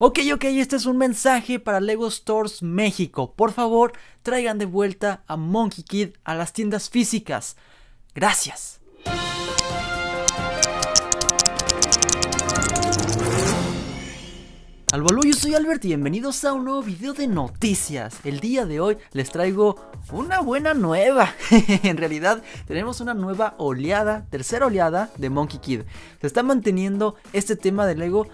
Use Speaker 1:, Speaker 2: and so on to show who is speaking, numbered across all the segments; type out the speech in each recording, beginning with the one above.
Speaker 1: Ok, ok, este es un mensaje para LEGO Stores México. Por favor, traigan de vuelta a Monkey Kid a las tiendas físicas. Gracias. Al yo soy Albert y bienvenidos a un nuevo video de noticias. El día de hoy les traigo una buena nueva. en realidad tenemos una nueva oleada, tercera oleada de Monkey Kid. Se está manteniendo este tema de Lego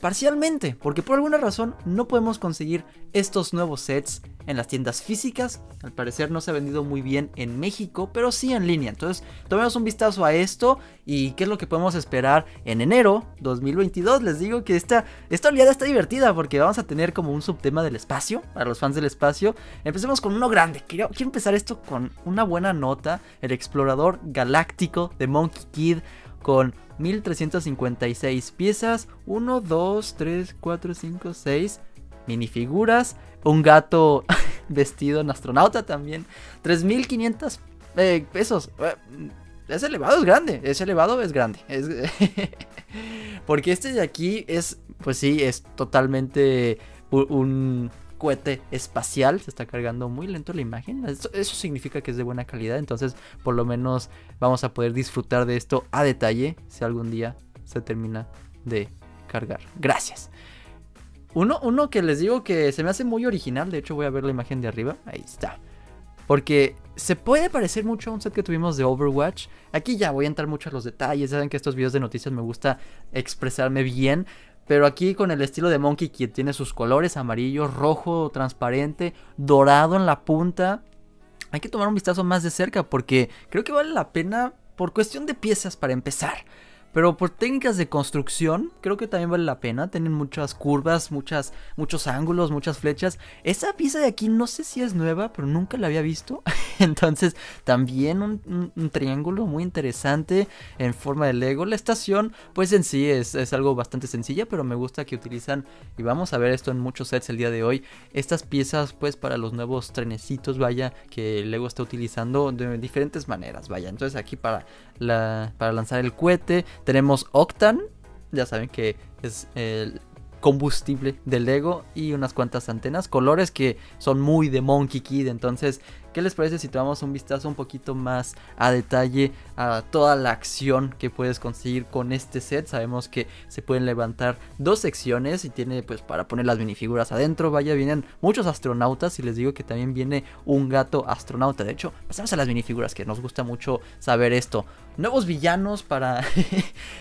Speaker 1: Parcialmente, porque por alguna razón no podemos conseguir estos nuevos sets en las tiendas físicas. Al parecer no se ha vendido muy bien en México, pero sí en línea. Entonces, tomemos un vistazo a esto y qué es lo que podemos esperar en enero 2022. Les digo que esta, esta oleada está divertida porque vamos a tener como un subtema del espacio para los fans del espacio. Empecemos con uno grande. Quiero, quiero empezar esto con una buena nota. El explorador galáctico de Monkey Kid con 1356 piezas, 1, 2, 3, 4, 5, 6 minifiguras, un gato vestido en astronauta también, 3500 eh, pesos. Eh, es elevado, es grande, es elevado, es grande. Porque este de aquí es, pues sí, es totalmente un, cohete espacial. Se está cargando muy lento la imagen. Eso, significa que es de buena calidad. Entonces, por lo menos vamos a poder disfrutar de esto a detalle si algún día se termina de cargar. Gracias. Uno, uno que les digo que se me hace muy original. De hecho, voy a ver la imagen de arriba. Ahí está. Porque se puede parecer mucho a un set que tuvimos de Overwatch. Aquí ya voy a entrar mucho a los detalles. Saben que estos videos de noticias me gusta expresarme bien. Pero aquí con el estilo de Monkey Kid tiene sus colores amarillo, rojo, transparente, dorado en la punta. Hay que tomar un vistazo más de cerca porque creo que vale la pena por cuestión de piezas para empezar. Pero por técnicas de construcción, creo que también vale la pena. Tienen muchas curvas, muchas, muchos ángulos, muchas flechas. Esa pieza de aquí no sé si es nueva, pero nunca la había visto. Entonces, también un, triángulo muy interesante en forma de Lego. La estación, pues en sí es, algo bastante sencilla, pero me gusta que utilizan, y vamos a ver esto en muchos sets el día de hoy, estas piezas, pues para los nuevos trenecitos, vaya, que Lego está utilizando de diferentes maneras, vaya. Entonces, aquí para, la, para lanzar el cohete tenemos Octan, ya saben que es el combustible del Lego y unas cuantas antenas, colores que son muy de Monkey Kid, entonces ¿Qué les parece si tomamos un vistazo un poquito más a detalle a toda la acción que puedes conseguir con este set? Sabemos que se pueden levantar dos secciones y tiene pues para poner las minifiguras adentro. Vaya, vienen muchos astronautas y les digo que también viene un gato astronauta. De hecho, pasemos a las minifiguras que nos gusta mucho saber esto. Nuevos villanos para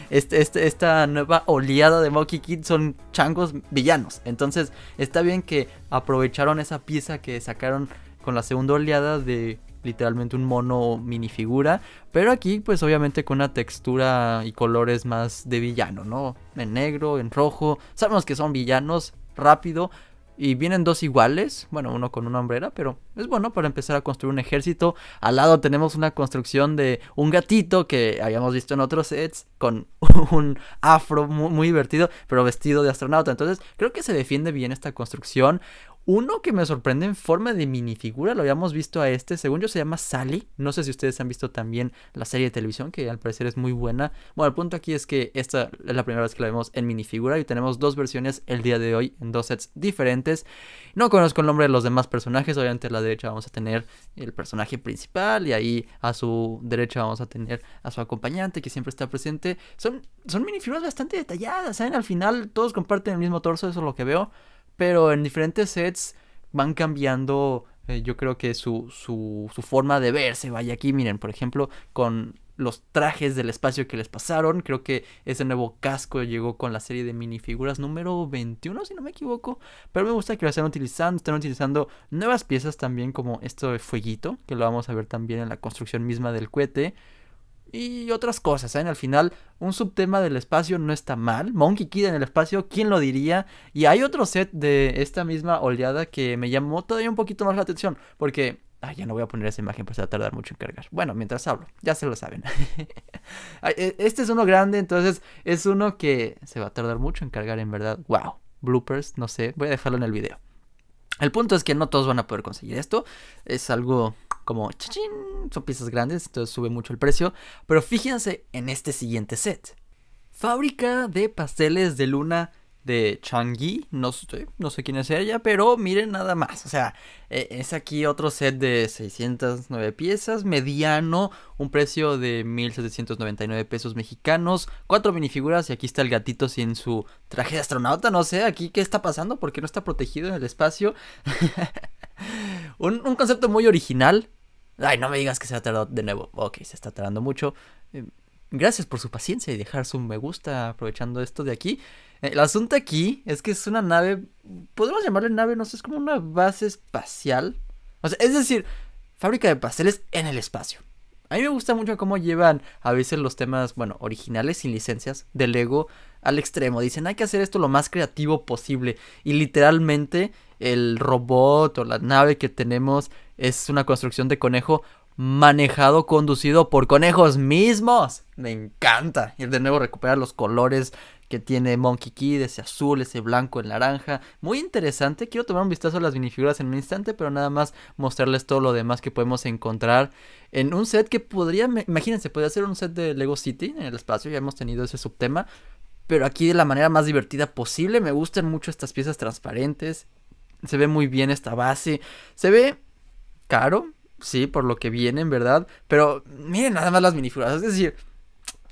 Speaker 1: este, este, esta nueva oleada de Moki Kid son changos villanos. Entonces está bien que aprovecharon esa pieza que sacaron con la segunda oleada de literalmente un mono minifigura, pero aquí pues obviamente con una textura y colores más de villano, ¿no? En negro, en rojo, sabemos que son villanos, rápido, y vienen dos iguales, bueno, uno con una hombrera, pero es bueno para empezar a construir un ejército. Al lado tenemos una construcción de un gatito que habíamos visto en otros sets con un afro muy, divertido, pero vestido de astronauta. Entonces, creo que se defiende bien esta construcción. Uno que me sorprende en forma de minifigura, lo habíamos visto a este, según yo se llama Sally. No sé si ustedes han visto también la serie de televisión, que al parecer es muy buena. Bueno, el punto aquí es que esta es la primera vez que la vemos en minifigura y tenemos dos versiones el día de hoy en dos sets diferentes. No conozco el nombre de los demás personajes, obviamente a la derecha vamos a tener el personaje principal y ahí a su derecha vamos a tener a su acompañante que siempre está presente. Son, son minifiguras bastante detalladas, ¿saben? Al final todos comparten el mismo torso, eso es lo que veo pero en diferentes sets van cambiando, eh, yo creo que su, forma de verse, vaya aquí, miren, por ejemplo, con los trajes del espacio que les pasaron. Creo que ese nuevo casco llegó con la serie de minifiguras número 21, si no me equivoco. Pero me gusta que lo estén utilizando. Están utilizando nuevas piezas también, como esto de fueguito, que lo vamos a ver también en la construcción misma del cohete y otras cosas, ¿saben? Al final, un subtema del espacio no está mal. Monkey Kid en el espacio, ¿quién lo diría? Y hay otro set de esta misma oleada que me llamó todavía un poquito más la atención, porque... Ah, ya no voy a poner esa imagen, pues se va a tardar mucho en cargar. Bueno, mientras hablo, ya se lo saben. E, este es uno grande, entonces es uno que se va a tardar mucho en cargar, en verdad. ¡Wow! Bloopers, no sé, voy a dejarlo en el video. El punto es que no todos van a poder conseguir esto. Es algo como son piezas grandes, entonces sube mucho el precio. Pero fíjense en este siguiente set. Fábrica de pasteles de luna de Changi, no sé, no sé quién es ella, pero miren nada más, o sea, eh, es aquí otro set de 609 piezas, mediano, un precio de 1799 pesos mexicanos, cuatro minifiguras y aquí está el gatito sin su traje de astronauta, no sé, aquí qué está pasando, porque no está protegido en el espacio. Un, concepto muy original. Ay, no me digas que se ha tardado de nuevo. Ok, se está tardando mucho. Eh, gracias por su paciencia y dejar su me gusta aprovechando esto de aquí. El asunto aquí es que es una nave, podemos llamarle nave, no sé, es como una base espacial. O sea, es decir, fábrica de pasteles en el espacio. A mí me gusta mucho cómo llevan a veces los temas, bueno, originales sin licencias de Lego al extremo. Dicen, hay que hacer esto lo más creativo posible. Y literalmente el robot o la nave que tenemos es una construcción de conejo manejado, conducido por conejos mismos. Me encanta. Y de nuevo recuperar los colores, que tiene Monkey Kid, ese azul, ese blanco, el naranja. Muy interesante. Quiero tomar un vistazo a las minifiguras en un instante, pero nada más mostrarles todo lo demás que podemos encontrar en un set que podría, imagínense, podría ser un set de Lego City en el espacio. Ya hemos tenido ese subtema. Pero aquí de la manera más divertida posible. Me gustan mucho estas piezas transparentes. Se ve muy bien esta base. Se ve caro, sí, por lo que en ¿verdad? Pero miren nada más las minifiguras. Es decir,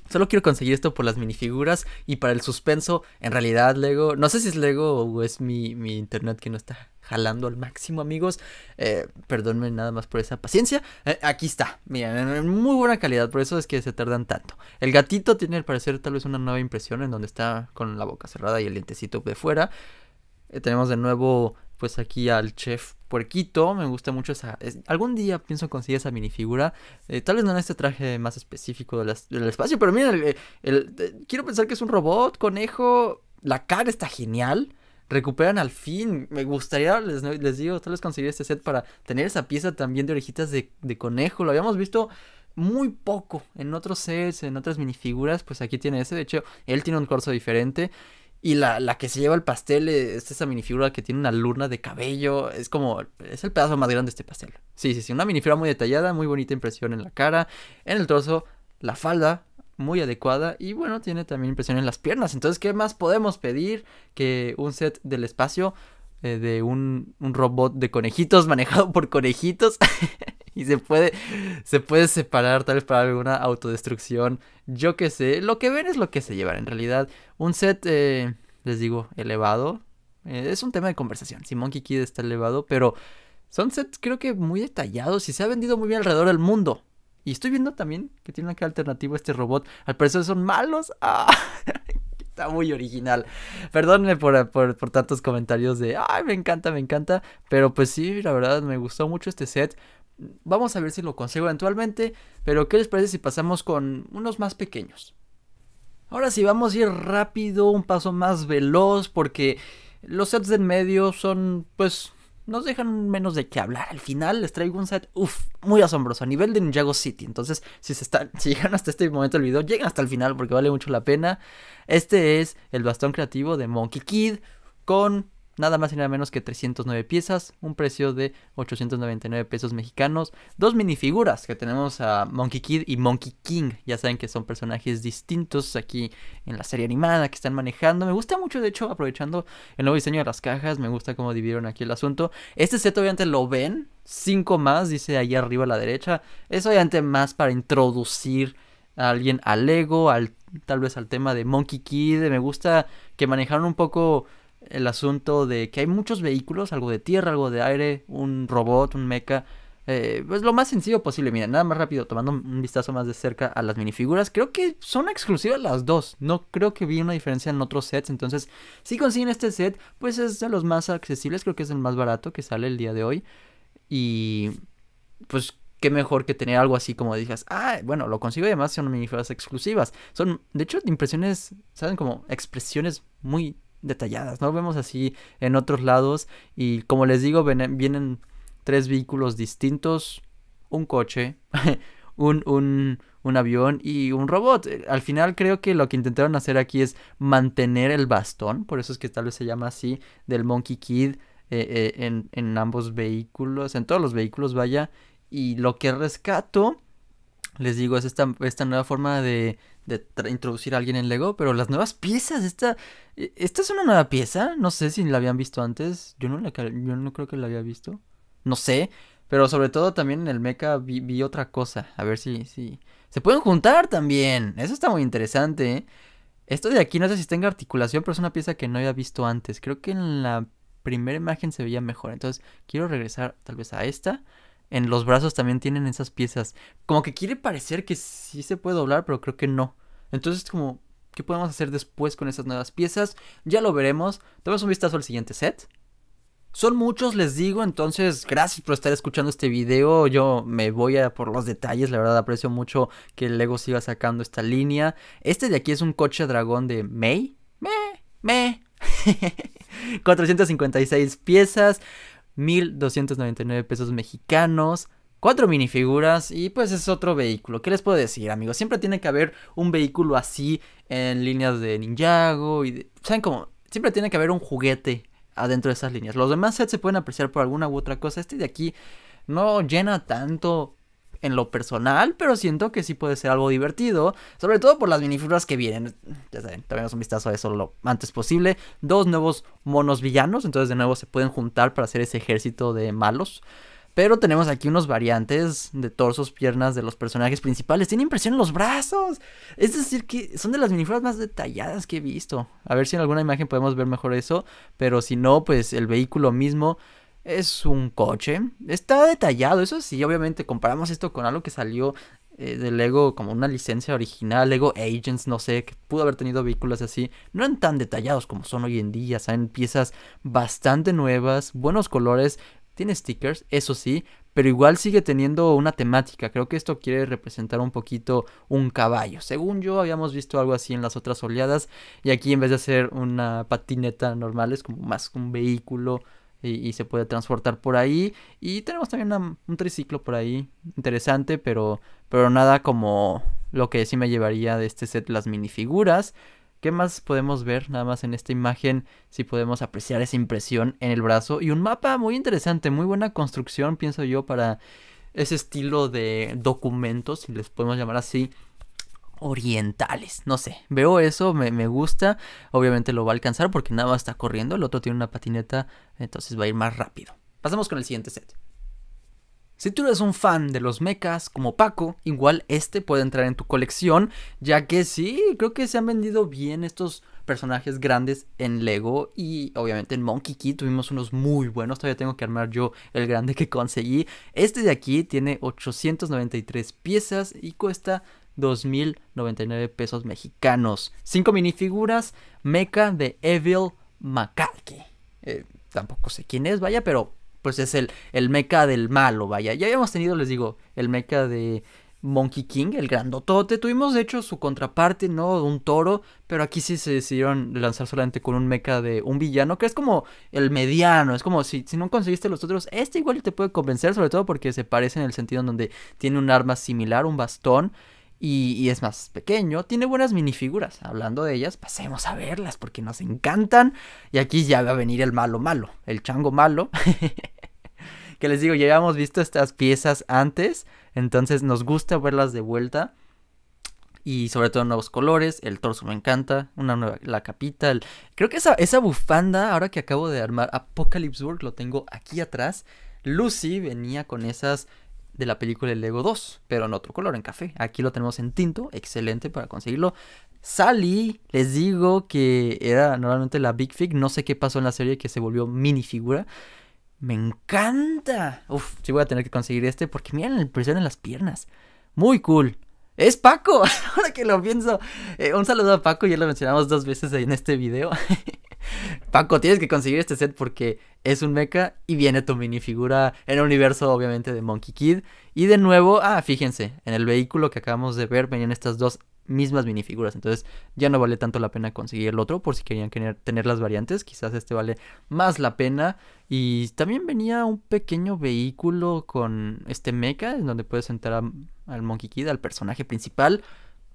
Speaker 1: Solo quiero conseguir esto por las minifiguras y para el suspenso. En realidad, Lego, no sé si es Lego o es mi, mi internet que no está jalando al máximo, amigos. Eh, perdónenme nada más por esa paciencia. Eh, aquí está, miren, en muy buena calidad, por eso es que se tardan tanto. El gatito tiene al parecer tal vez una nueva impresión en donde está con la boca cerrada y el lentecito de fuera. Eh, tenemos de nuevo pues aquí al chef puerquito. Me gusta mucho esa. algún día pienso conseguir esa minifigura. Eh, tal vez no en este traje más específico del, espacio, pero miren, eh, eh, quiero pensar que es un robot, conejo. La cara está genial. Recuperan al fin. Me gustaría, les, digo, tal vez conseguir este set para tener esa pieza también de orejitas de, de conejo. Lo habíamos visto muy poco en otros sets, en otras minifiguras. Pues aquí tiene ese. De hecho, él tiene un corso diferente. Y la, que se lleva el pastel es esa minifigura que tiene una luna de cabello. Es como, es el pedazo más grande de este pastel. Sí, sí, sí, una minifigura muy detallada, muy bonita impresión en la cara, en el trozo la falda, muy adecuada y bueno, tiene también impresión en las piernas. Entonces, ¿qué más podemos pedir que un set del espacio eh, de un, un, robot de conejitos manejado por conejitos? y se puede, se puede separar tal vez para alguna autodestrucción, yo qué sé, lo que ven es lo que se llevan, en realidad un set, eh, les digo, elevado, eh, es un tema de conversación, si Monkey Kid está elevado, pero son sets creo que muy detallados y se ha vendido muy bien alrededor del mundo. Y estoy viendo también que tiene una alternativa este robot. Al parecer son malos. Ah, está muy original. Perdónenme por, tantos comentarios de, ay, me encanta, me encanta. Pero pues sí, la verdad me gustó mucho este set. Vamos a ver si lo consigo eventualmente, pero ¿qué les parece si pasamos con unos más pequeños? Ahora sí, vamos a ir rápido, un paso más veloz, porque los sets del medio son, pues, nos dejan menos de qué hablar. Al final les traigo un set, uff, muy asombroso, a nivel de Ninjago City. Entonces, si, se están, si llegan hasta este momento del video, lleguen hasta el final porque vale mucho la pena. Este es el bastón creativo de Monkey Kid con nada más y nada menos que 309 piezas, un precio de 899 pesos mexicanos, dos minifiguras que tenemos a Monkey Kid y Monkey King, ya saben que son personajes distintos aquí en la serie animada que están manejando, me gusta mucho de hecho aprovechando el nuevo diseño de las cajas, me gusta cómo dividieron aquí el asunto, este set obviamente lo ven, Cinco más, dice ahí arriba a la derecha, es obviamente más para introducir a alguien al ego. al, tal vez al tema de Monkey Kid, me gusta que manejaron un poco el asunto de que hay muchos vehículos, algo de tierra, algo de aire, un robot, un mecha. Eh, pues lo más sencillo posible, mira, nada más rápido, tomando un vistazo más de cerca a las minifiguras, creo que son exclusivas las dos, no creo que vi una diferencia en otros sets, entonces si consiguen este set, pues es de los más accesibles, creo que es el más barato que sale el día de hoy y pues qué mejor que tener algo así como digas, ah, bueno, lo consigo y además son minifiguras exclusivas, son de hecho impresiones, saben como expresiones muy detalladas, no vemos así en otros lados y como les digo vienen tres vehículos distintos, un coche, un, avión y un robot. Al final creo que lo que intentaron hacer aquí es mantener el bastón, por eso es que tal vez se llama así, del Monkey Kid eh, eh, en, en ambos vehículos, en todos los vehículos, vaya. Y lo que rescato les digo, es esta, esta nueva forma de, de introducir a alguien en Lego, pero las nuevas piezas, esta, e, esta es una nueva pieza, no sé si la habían visto antes, yo no, la, no creo que la había visto, no sé, pero sobre todo también en el mecha vi, otra cosa, a ver si, si, se pueden juntar también, eso está muy interesante, ¿eh? Esto de aquí no sé si tenga articulación, pero es una pieza que no había visto antes, creo que en la primera imagen se veía mejor, entonces quiero regresar tal vez a esta en los brazos también tienen esas piezas. Como que quiere parecer que sí se puede doblar, pero creo que no. Entonces, como, ¿qué podemos hacer después con esas nuevas piezas? Ya lo veremos. Tomemos un vistazo al siguiente set. Son muchos, les digo, entonces gracias por estar escuchando este video. Yo me voy a por los detalles, la verdad aprecio mucho que Lego siga sacando esta línea. Este de aquí es un coche dragón de May. Me, me. 456 piezas. 1.299 pesos mexicanos cuatro minifiguras y pues es otro vehículo. ¿Qué les puedo decir, amigos? Siempre tiene que haber un vehículo así en líneas de Ninjago y saben cómo siempre tiene que haber un juguete adentro de esas líneas. Los demás sets se pueden apreciar por alguna u otra cosa. Este de aquí no llena tanto en lo personal, pero siento que sí puede ser algo divertido, sobre todo por las minifiguras que vienen. Ya saben, también un vistazo a eso lo antes posible. Dos nuevos monos villanos, entonces de nuevo se pueden juntar para hacer ese ejército de malos. Pero tenemos aquí unos variantes de torsos, piernas de los personajes principales. Tiene impresión en los brazos. Es decir, que son de las minifiguras más detalladas que he visto. A ver si en alguna imagen podemos ver mejor eso. Pero si no, pues el vehículo mismo es un coche. Está detallado, eso sí. Obviamente comparamos esto con algo que salió eh, de Lego como una licencia original. Lego Agents, no sé, que pudo haber tenido vehículos así. No eran tan detallados como son hoy en día. Saben, piezas bastante nuevas, buenos colores. Tiene stickers, eso sí, pero igual sigue teniendo una temática. Creo que esto quiere representar un poquito un caballo. Según yo, habíamos visto algo así en las otras oleadas. Y aquí en vez de hacer una patineta normal, es como más un vehículo y, se puede transportar por ahí. Y tenemos también un triciclo por ahí, interesante, pero, pero nada como lo que sí me llevaría de este set las minifiguras. ¿Qué más podemos ver? Nada más en esta imagen, si podemos apreciar esa impresión en el brazo. Y un mapa muy interesante, muy buena construcción, pienso yo, para ese estilo de documentos, si les podemos llamar así, orientales. No sé, veo eso, me, gusta. Obviamente lo va a alcanzar porque nada más está corriendo. El otro tiene una patineta, entonces va a ir más rápido. Pasamos con el siguiente set. Si tú eres un fan de los mechas como Paco, igual este puede entrar en tu colección, ya que sí, creo que se han vendido bien estos personajes grandes en Lego y obviamente en Monkey Key tuvimos unos muy buenos, todavía tengo que armar yo el grande que conseguí. Este de aquí tiene 893 piezas y cuesta 2.099 pesos mexicanos. 5 minifiguras mecha de Evil Makalki. Eh, tampoco sé quién es, vaya, pero pues es el, el mecha del malo, vaya. Ya habíamos tenido, les digo, el mecha de Monkey King, el grandotote. Tuvimos de hecho su contraparte, ¿no? Un toro, pero aquí sí se decidieron lanzar solamente con un mecha de un villano, que es como el mediano, es como si, si no conseguiste los otros, este igual te puede convencer, sobre todo porque se parece en el sentido en donde tiene un arma similar, un bastón y, es más pequeño. Tiene buenas minifiguras. Hablando de ellas, pasemos a verlas porque nos encantan. Y aquí ya va a venir el malo malo, el chango malo. que les digo, ya habíamos visto estas piezas antes, entonces nos gusta verlas de vuelta. Y sobre todo nuevos colores, el torso me encanta, una nueva, la capita, creo que esa, esa bufanda, ahora que acabo de armar Apocalypse lo tengo aquí atrás. Lucy venía con esas de la película El Lego 2, pero en otro color, en café. Aquí lo tenemos en tinto, excelente para conseguirlo. Sally, les digo que era normalmente la Big Fig, no sé qué pasó en la serie que se volvió minifigura. Me encanta. Uf, sí voy a tener que conseguir este porque miren el impresión en las piernas. Muy cool. Es Paco, ahora que lo pienso. Eh, un saludo a Paco, ya lo mencionamos dos veces en este video. Paco, tienes que conseguir este set porque es un mecha y viene tu minifigura en el universo, obviamente, de Monkey Kid. Y de nuevo, ah, fíjense, en el vehículo que acabamos de ver venían estas dos mismas minifiguras. Entonces ya no vale tanto la pena conseguir el otro por si querían tener las variantes. Quizás este vale más la pena. Y también venía un pequeño vehículo con este mecha en donde puedes entrar al Monkey Kid, al personaje principal.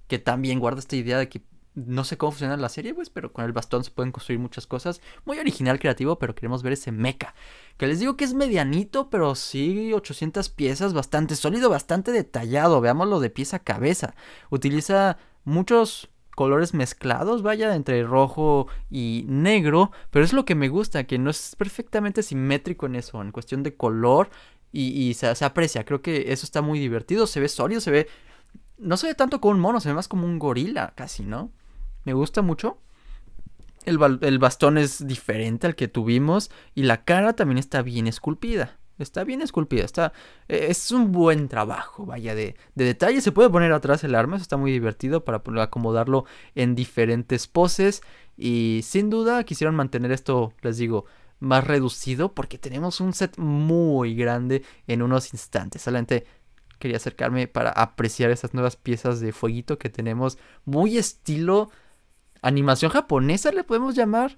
Speaker 1: Que también guarda esta idea de que no sé cómo funciona la serie, pues, pero con el bastón se pueden construir muchas cosas. Muy original, creativo, pero queremos ver ese mecha. Que les digo que es medianito, pero sí 800 piezas, bastante sólido, bastante detallado. Veámoslo de pieza a cabeza. Utiliza muchos colores mezclados, vaya, entre rojo y negro, pero es lo que me gusta, que no es perfectamente simétrico en eso, en cuestión de color y, se, se aprecia. Creo que eso está muy divertido, se ve sólido, se ve... No se ve tanto como un mono, se ve más como un gorila, casi, ¿no? me gusta mucho. El, bastón es diferente al que tuvimos y la cara también está bien esculpida. Está bien esculpida, está, e-, es un buen trabajo, vaya, de, de detalle. Se puede poner atrás el arma, eso está muy divertido para acomodarlo en diferentes poses. Y sin duda quisieron mantener esto, les digo, más reducido porque tenemos un set muy grande en unos instantes. Solamente quería acercarme para apreciar esas nuevas piezas de fueguito que tenemos muy estilo animación japonesa le podemos llamar.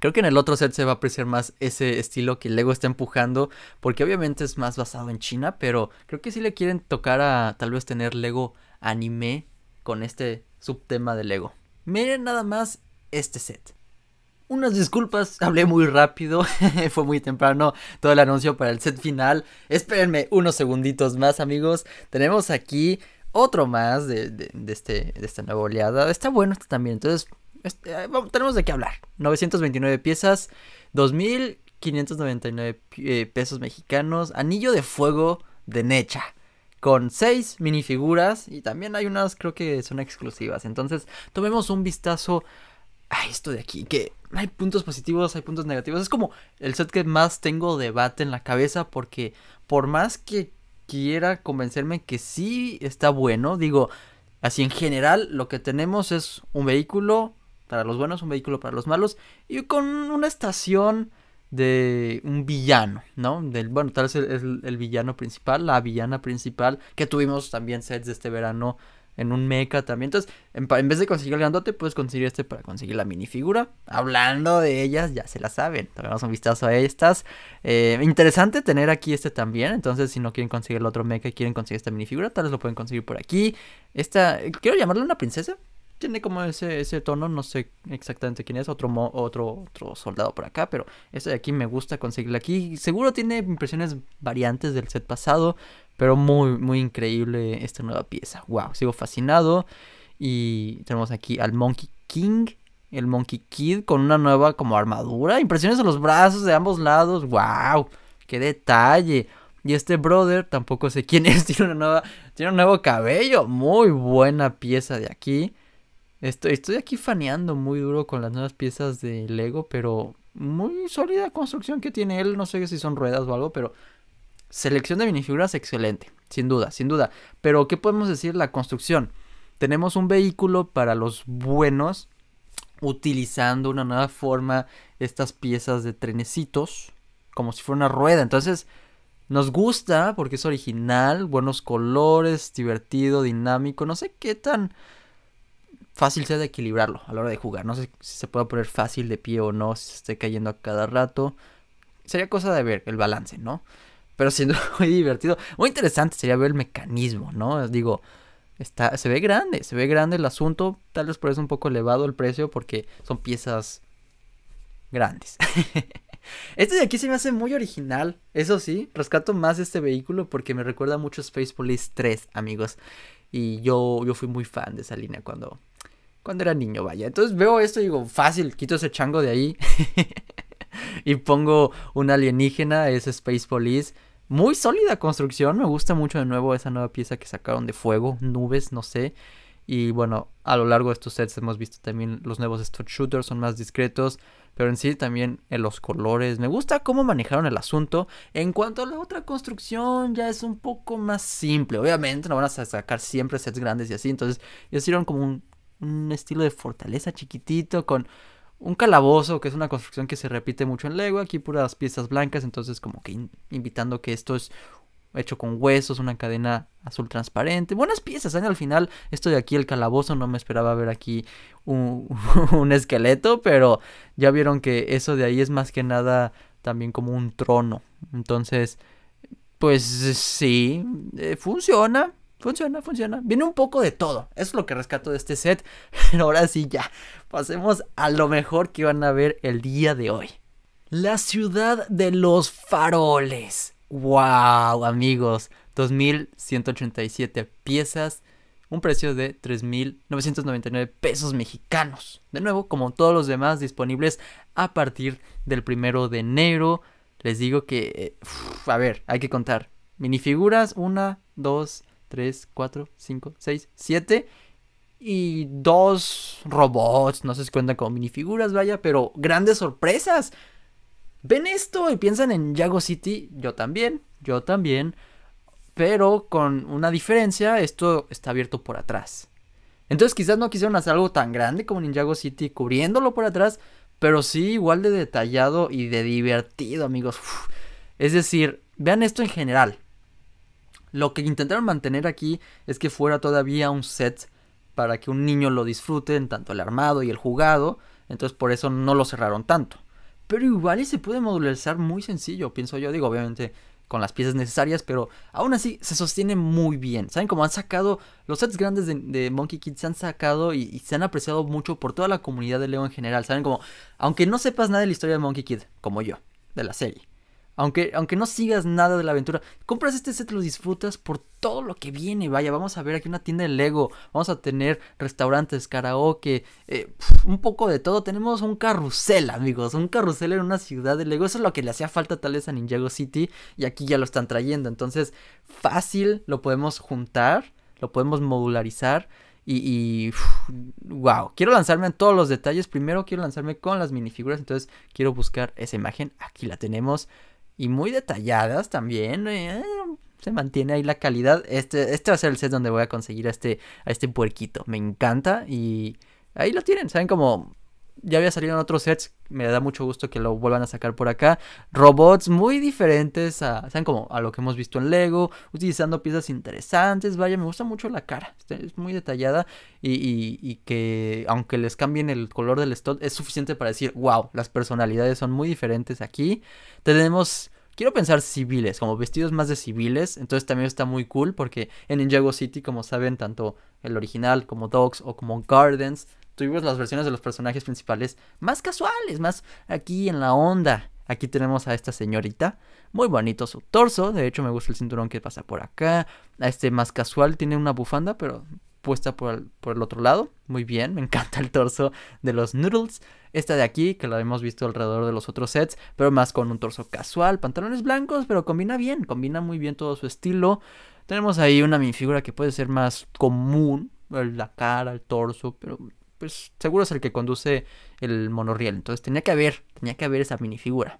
Speaker 1: Creo que en el otro set se va a apreciar más ese estilo que Lego está empujando, porque obviamente es más basado en China, pero creo que sí le quieren tocar a tal vez tener Lego anime con este subtema de Lego. Miren nada más este set. Unas disculpas, hablé muy rápido, fue muy temprano todo el anuncio para el set final. Espérenme unos segunditos más amigos. Tenemos aquí otro más de, este, esta nueva oleada. Está bueno este también, entonces eh, tenemos de qué hablar. 929 piezas, 2.599 eh, pesos mexicanos, anillo de fuego de Necha. Con 6 minifiguras y también hay unas creo que son exclusivas. Entonces tomemos un vistazo a esto de aquí, que hay puntos positivos, hay puntos negativos. Es como el set que más tengo debate en la cabeza porque por más que quiera convencerme que sí está bueno. Digo, así en general lo que tenemos es un vehículo para los buenos, un vehículo para los malos y con una estación de un villano, ¿no? Del, bueno, tal vez el, el villano principal, la villana principal, que tuvimos también sets de este verano en un mecha también. Entonces, en, vez de conseguir el grandote, puedes conseguir este para conseguir la minifigura. Hablando de ellas, ya se la saben. tomamos un vistazo a estas. Eh, interesante tener aquí este también. Entonces, si no quieren conseguir el otro mecha y quieren conseguir esta minifigura, tal vez lo pueden conseguir por aquí. Esta, eh, quiero llamarle una princesa tiene como ese, ese tono, no sé exactamente quién es, otro, otro, otro soldado por acá, pero este de aquí me gusta conseguirlo aquí. Seguro tiene impresiones variantes del set pasado, pero muy, muy increíble esta nueva pieza. Wow, sigo fascinado. Y tenemos aquí al Monkey King, el Monkey Kid, con una nueva como armadura. Impresiones en los brazos de ambos lados. Wow, qué detalle. Y este brother, tampoco sé quién es, tiene, una nueva, tiene un nuevo cabello. Muy buena pieza de aquí. Estoy, aquí faneando muy duro con las nuevas piezas de Lego, pero muy sólida construcción que tiene él. No sé si son ruedas o algo, pero selección de minifiguras excelente, sin duda, sin duda. Pero, ¿qué podemos decir? La construcción. Tenemos un vehículo para los buenos, utilizando una nueva forma estas piezas de trenecitos, como si fuera una rueda. Entonces, nos gusta porque es original, buenos colores, divertido, dinámico. No sé qué tan fácil sea de equilibrarlo a la hora de jugar. No sé si se puede poner fácil de pie o no, si se esté cayendo a cada rato. Sería cosa de ver el balance, ¿no? Pero siendo muy divertido. Muy interesante sería ver el mecanismo, ¿no? Digo, está, se ve grande, se ve grande el asunto. Tal vez por eso un poco elevado el precio porque son piezas grandes. este de aquí se me hace muy original. Eso sí, rescato más este vehículo porque me recuerda mucho a Space Police 3, amigos. Y yo, yo fui muy fan de esa línea cuando, cuando era niño, vaya. Entonces veo esto y digo, fácil, quito ese chango de ahí y pongo un alienígena, es Space Police. Muy sólida construcción, me gusta mucho de nuevo esa nueva pieza que sacaron de fuego, nubes, no sé. Y bueno, a lo largo de estos sets hemos visto también los nuevos stock shooters, son más discretos, pero en sí también en eh, los colores. Me gusta cómo manejaron el asunto. En cuanto a la otra construcción, ya es un poco más simple. Obviamente no van a sacar siempre sets grandes y así, entonces ellos hicieron como un un estilo de fortaleza chiquitito con un calabozo, que es una construcción que se repite mucho en Lego, aquí puras piezas blancas, entonces como que invitando que esto es hecho con huesos, una cadena azul transparente, buenas piezas, ¿eh? al final esto de aquí el calabozo, no me esperaba ver aquí un, esqueleto, pero ya vieron que eso de ahí es más que nada también como un trono, entonces pues sí, eh, funciona, funciona, funciona. Viene un poco de todo. Eso es lo que rescato de este set. Pero ahora sí ya, pasemos a lo mejor que van a ver el día de hoy. La ciudad de los faroles. ¡Wow, amigos! 2.187 piezas, un precio de 3.999 pesos mexicanos. De nuevo, como todos los demás, disponibles a partir del primero de enero. Les digo que, eh, a ver, hay que contar. Minifiguras, una, dos, 3, 4, 5, 6, 7 y dos robots, no sé si cuentan como minifiguras, vaya, pero grandes sorpresas. Ven esto y piensan en Yago City, yo también, yo también, pero con una diferencia, esto está abierto por atrás. Entonces quizás no quisieron hacer algo tan grande como en Ninjago City cubriéndolo por atrás, pero sí igual de detallado y de divertido, amigos. Es decir, vean esto en general. Lo que intentaron mantener aquí es que fuera todavía un set para que un niño lo disfrute, en tanto el armado y el jugado, entonces por eso no lo cerraron tanto. Pero igual y se puede modularizar muy sencillo, pienso yo, digo, obviamente con las piezas necesarias, pero aún así se sostiene muy bien. ¿Saben cómo han sacado? Los sets grandes de, Monkey Kid se han sacado y, se han apreciado mucho por toda la comunidad de Leo en general. ¿Saben cómo? Aunque no sepas nada de la historia de Monkey Kid, como yo, de la serie. Aunque, no sigas nada de la aventura, compras este set, lo disfrutas por todo lo que viene. Vaya, vamos a ver aquí una tienda de Lego, vamos a tener restaurantes, karaoke, eh, un poco de todo. Tenemos un carrusel, amigos, un carrusel en una ciudad de Lego. Eso es lo que le hacía falta tal vez a Ninjago City y aquí ya lo están trayendo. Entonces, fácil, lo podemos juntar, lo podemos modularizar. Y, y wow, quiero lanzarme en todos los detalles. Primero quiero lanzarme con las minifiguras, entonces quiero buscar esa imagen. Aquí la tenemos y muy detalladas también. Eh, se mantiene ahí la calidad. Este, este va a ser el set donde voy a conseguir a este, a este puerquito. Me encanta y ahí lo tienen. Saben como ya había salido en otros sets, me da mucho gusto que lo vuelvan a sacar por acá. Robots muy diferentes a, Como a lo que hemos visto en Lego, utilizando piezas interesantes, vaya, me gusta mucho la cara, es muy detallada y, que aunque les cambien el color del stock, es suficiente para decir, wow, las personalidades son muy diferentes aquí. Tenemos quiero pensar civiles, como vestidos más de civiles. Entonces también está muy cool porque en Ninjago City, como saben, tanto el original como Dogs o como Gardens tuvimos las versiones de los personajes principales más casuales, más aquí en la onda. Aquí tenemos a esta señorita, muy bonito su torso, de hecho me gusta el cinturón que pasa por acá. A este más casual tiene una bufanda, pero puesta por el, por el otro lado, muy bien, me encanta el torso de los noodles. Esta de aquí, que la hemos visto alrededor de los otros sets, pero más con un torso casual, pantalones blancos, pero combina bien, combina muy bien todo su estilo. Tenemos ahí una minifigura que puede ser más común, la cara, el torso, pero pues, seguro es el que conduce el monorriel. Entonces tenía que haber, tenía que haber esa minifigura.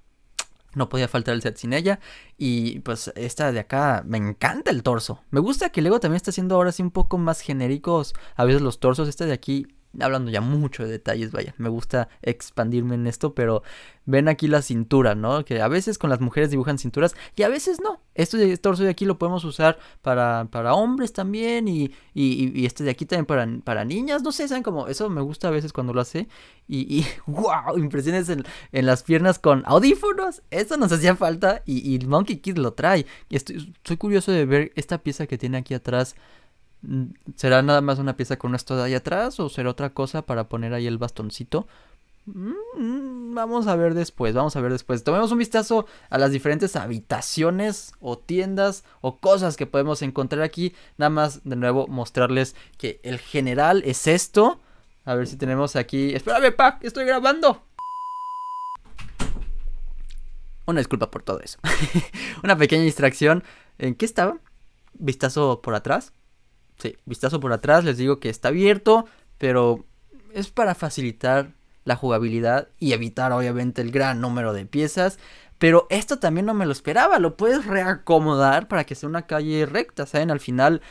Speaker 1: No podía faltar el set sin ella. Y pues esta de acá, me encanta el torso. Me gusta que Lego también está haciendo ahora sí un poco más genéricos a veces los torsos. Esta de aquí hablando ya mucho de detalles, vaya, me gusta expandirme en esto, pero ven aquí la cintura, ¿no? Que a veces con las mujeres dibujan cinturas y a veces no. Este de torso de aquí lo podemos usar para, para hombres también y, y, este de aquí también para, para niñas, no sé, ¿saben cómo? Eso me gusta a veces cuando lo hace y, y wow, impresiones en, las piernas con audífonos, eso nos hacía falta y, y Monkey Kid lo trae. Y estoy, estoy curioso de ver esta pieza que tiene aquí atrás ¿Será nada más una pieza con esto de ahí atrás o será otra cosa para poner ahí el bastoncito? Mm, mm, vamos a ver después, vamos a ver después. Tomemos un vistazo a las diferentes habitaciones o tiendas o cosas que podemos encontrar aquí. Nada más de nuevo mostrarles que el general es esto. A ver si tenemos aquí... Espérame, pa! estoy grabando. Una disculpa por todo eso. una pequeña distracción. ¿En qué estaba? Vistazo por atrás. Este, vistazo por atrás, les digo que está abierto, pero es para facilitar la jugabilidad y evitar obviamente el gran número de piezas. Pero esto también no me lo esperaba, lo puedes reacomodar para que sea una calle recta, ¿saben? Al final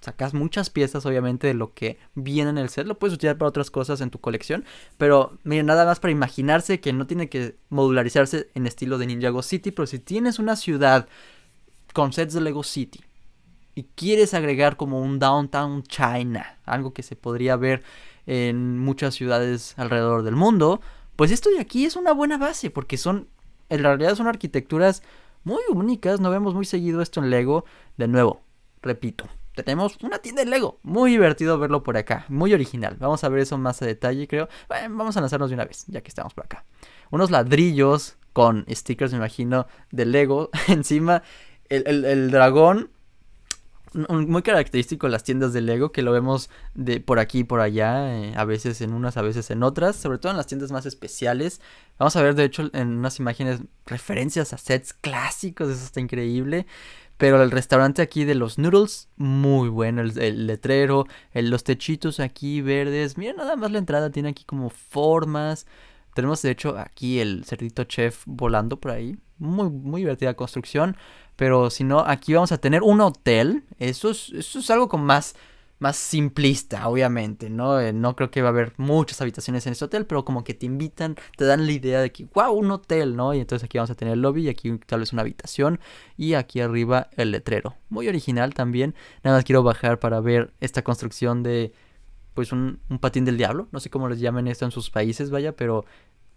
Speaker 1: sacas muchas piezas obviamente de lo que viene en el set, lo puedes utilizar para otras cosas en tu colección, pero miren, nada más para imaginarse que no tiene que modularizarse en estilo de Ninjago City, pero si tienes una ciudad con sets de Lego City y quieres agregar como un downtown China, algo que se podría ver en muchas ciudades alrededor del mundo, pues esto de aquí es una buena base porque son, en realidad son arquitecturas muy únicas, no vemos muy seguido esto en Lego, de nuevo, repito, tenemos una tienda de Lego. Muy divertido verlo por acá, muy original. Vamos a ver eso más a detalle, creo. Eh, vamos a lanzarnos de una vez, ya que estamos por acá. Unos ladrillos con stickers, me imagino, de Lego encima. El, el dragón muy característico las tiendas de Lego que lo vemos de por aquí y por allá, eh, a veces en unas, a veces en otras, sobre todo en las tiendas más especiales. Vamos a ver de hecho en unas imágenes referencias a sets clásicos, eso está increíble. Pero el restaurante aquí de los noodles, muy bueno. El, letrero, los techitos aquí verdes. Miren, nada más la entrada tiene aquí como formas. Tenemos de hecho aquí el cerdito chef volando por ahí. Muy, muy divertida construcción. Pero si no, aquí vamos a tener un hotel. Eso es, eso es algo con más, más simplista, obviamente, ¿no? Eh, no creo que va a haber muchas habitaciones en este hotel, pero como que te invitan, te dan la idea de que, wow, un hotel, ¿no? Y entonces aquí vamos a tener el lobby y aquí tal vez una habitación y aquí arriba el letrero. Muy original también. Nada más quiero bajar para ver esta construcción de pues un, un, patín del diablo, no sé cómo les llamen esto en sus países, vaya, pero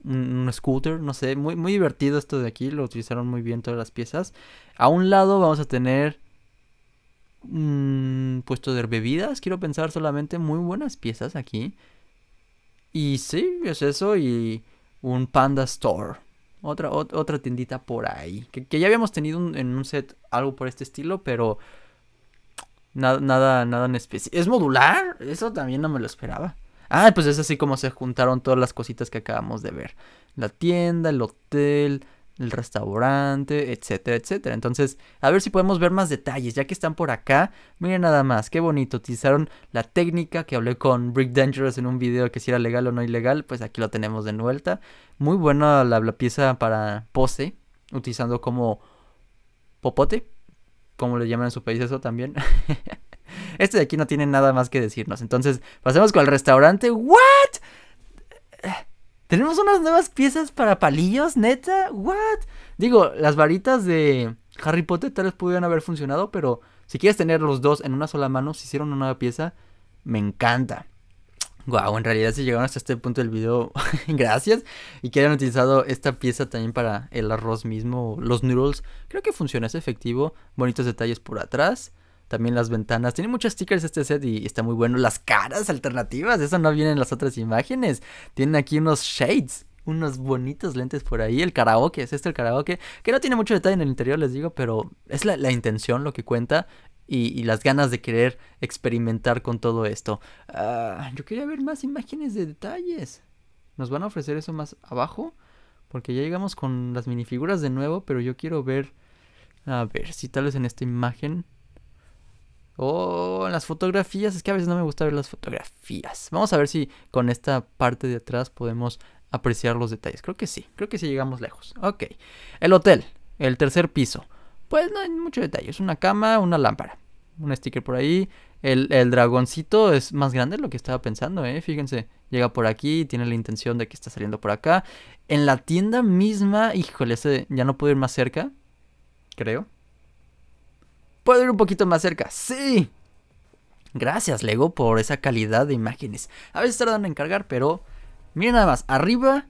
Speaker 1: un, scooter, no sé, muy, muy divertido esto de aquí, lo utilizaron muy bien todas las piezas. A un lado vamos a tener Un mm, puesto de bebidas, quiero pensar solamente muy buenas piezas aquí. Y sí, es eso y un Panda Store. Otra, otra tiendita por ahí. Que, ya habíamos tenido en un set algo por este estilo, pero nada, nada, nada en especie. ¿Es modular? Eso también no me lo esperaba. Ah, pues es así como se juntaron todas las cositas que acabamos de ver. La tienda, el hotel, el restaurante, etcétera, etcétera. Entonces, a ver si podemos ver más detalles, ya que están por acá. Miren nada más, qué bonito. Utilizaron la técnica que hablé con Brick Dangerous en un video que si era legal o no ilegal, pues aquí lo tenemos de vuelta. Muy buena la, la pieza para pose, utilizando como popote, como le llaman en su país eso también. Este de aquí no tiene nada más que decirnos. Entonces, pasemos con el restaurante. ¿What? ¿Tenemos unas nuevas piezas para palillos, neta? ¿What? Digo, las varitas de Harry Potter tal vez pudieran haber funcionado, pero si quieres tener los dos en una sola mano, si hicieron una nueva pieza, me encanta. Wow, en realidad si llegaron hasta este punto del video, gracias. Y que hayan utilizado esta pieza también para el arroz mismo, los noodles. Creo que funciona, es efectivo. Bonitos detalles por atrás. También las ventanas. Tiene muchos stickers este set y está muy bueno. Las caras alternativas, eso no viene en las otras imágenes. Tienen aquí unos shades unos bonitos lentes por ahí. El karaoke, es este el karaoke, que no tiene mucho detalle en el interior, les digo, pero es la, intención lo que cuenta y, las ganas de querer experimentar con todo esto. Ah, yo quería ver más imágenes de detalles. ¿Nos van a ofrecer eso más abajo? Porque ya llegamos con las minifiguras de nuevo, pero yo quiero ver... A ver, si tal vez en esta imagen Oh, las fotografías. Es que a veces no me gusta ver las fotografías. Vamos a ver si con esta parte de atrás podemos apreciar los detalles. Creo que sí. Creo que sí llegamos lejos. Ok. El hotel. El tercer piso. Pues no hay mucho detalle. Es una cama, una lámpara. Un sticker por ahí. El, el dragoncito es más grande de lo que estaba pensando, ¿eh? Fíjense. Llega por aquí, tiene la intención de que está saliendo por acá. En la tienda misma, híjole, ese ya no puedo ir más cerca, creo. Puedo ir un poquito más cerca. Sí. Gracias Lego por esa calidad de imágenes. A veces tardan en cargar, pero miren nada más. Arriba,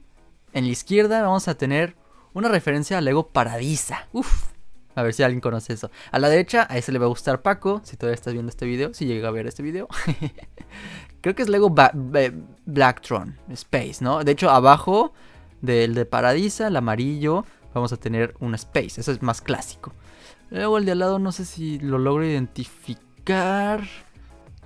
Speaker 1: en la izquierda, vamos a tener una referencia a Lego Paradisa. Uf. A ver si alguien conoce eso. A la derecha, a ese le va a gustar Paco, si todavía estás viendo este video, si llega a ver este video. Creo que es Lego Blacktron Space, ¿no? De hecho, abajo del de Paradisa, el amarillo, vamos a tener un Space. Eso es más clásico. Luego el de al lado no sé si lo logro identificar.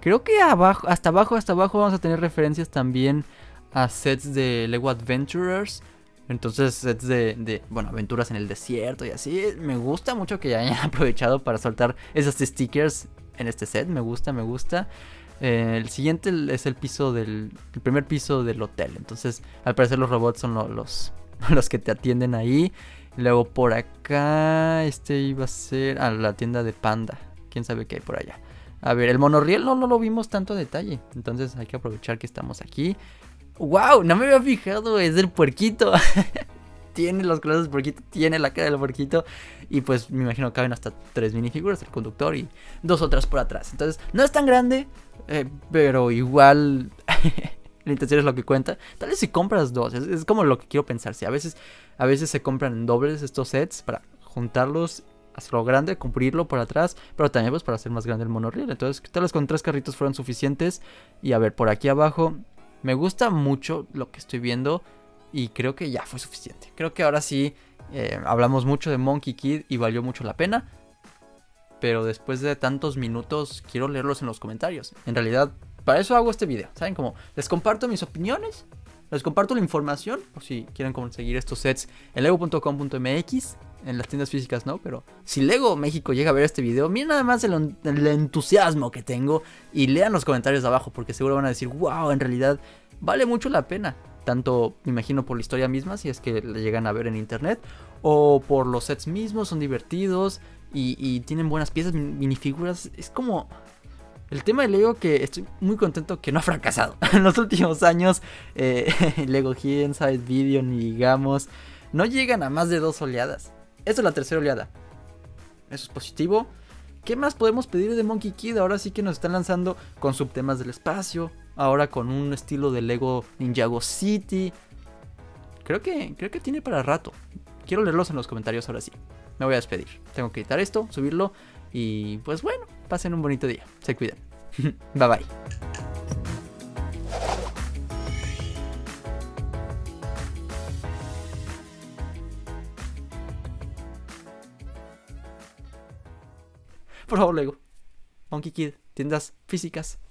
Speaker 1: Creo que abajo, hasta abajo, hasta abajo vamos a tener referencias también a sets de Lego Adventurers. Entonces sets de, bueno, aventuras en el desierto y así. Me gusta mucho que hayan aprovechado para soltar esas stickers en este set. Me gusta, me gusta. Eh, el siguiente es el piso del, primer piso del hotel. Entonces, al parecer los robots son los, los que te atienden ahí. Luego por acá, este iba a ser a la tienda de Panda. Quién sabe qué hay por allá. A ver, el monorriel no, lo vimos tanto detalle. Entonces hay que aprovechar que estamos aquí. ¡Wow! No me había fijado, es el puerquito. tiene los colores del puerquito, tiene la cara del puerquito. Y pues me imagino que caben hasta tres minifiguras, el conductor y dos otras por atrás. Entonces no es tan grande, eh, pero igual La intención es lo que cuenta. Tal vez si compras dos, es, como lo que quiero pensar. Si a veces, a veces se compran dobles estos sets para juntarlos, hacerlo grande, Cumplirlo por atrás, pero también pues para hacer más grande el monorriel. Entonces, tal vez con tres carritos fueron suficientes. Y a ver, por aquí abajo, me gusta mucho lo que estoy viendo y creo que ya fue suficiente. Creo que ahora sí eh, hablamos mucho de Monkey Kid y valió mucho la pena pero después de tantos minutos quiero leerlos en los comentarios. En realidad para eso hago este video, ¿saben? Como les comparto mis opiniones, les comparto la información, o si quieren conseguir estos sets en lego.com.mx, en las tiendas físicas no, pero si Lego México llega a ver este video, miren nada más el, entusiasmo que tengo y lean los comentarios de abajo, porque seguro van a decir, wow, en realidad vale mucho la pena tanto me imagino por la historia misma, si es que la llegan a ver en internet, o por los sets mismos, son divertidos y, y tienen buenas piezas, minifiguras, es como el tema de Lego que estoy muy contento que no ha fracasado. en los últimos años, eh, Lego Hidden Side Video, ni digamos, no llegan a más de dos oleadas. Esta es la tercera oleada. Eso es positivo. ¿Qué más podemos pedir de Monkey Kid? Ahora sí que nos están lanzando con subtemas del espacio. Ahora con un estilo de Lego Ninjago City. Creo que, creo que tiene para rato. Quiero leerlos en los comentarios ahora sí. Me voy a despedir. Tengo que editar esto, subirlo. Y pues bueno, pasen un bonito día. Se cuidan. bye bye. Por favor, luego. Monkey Kid, tiendas físicas.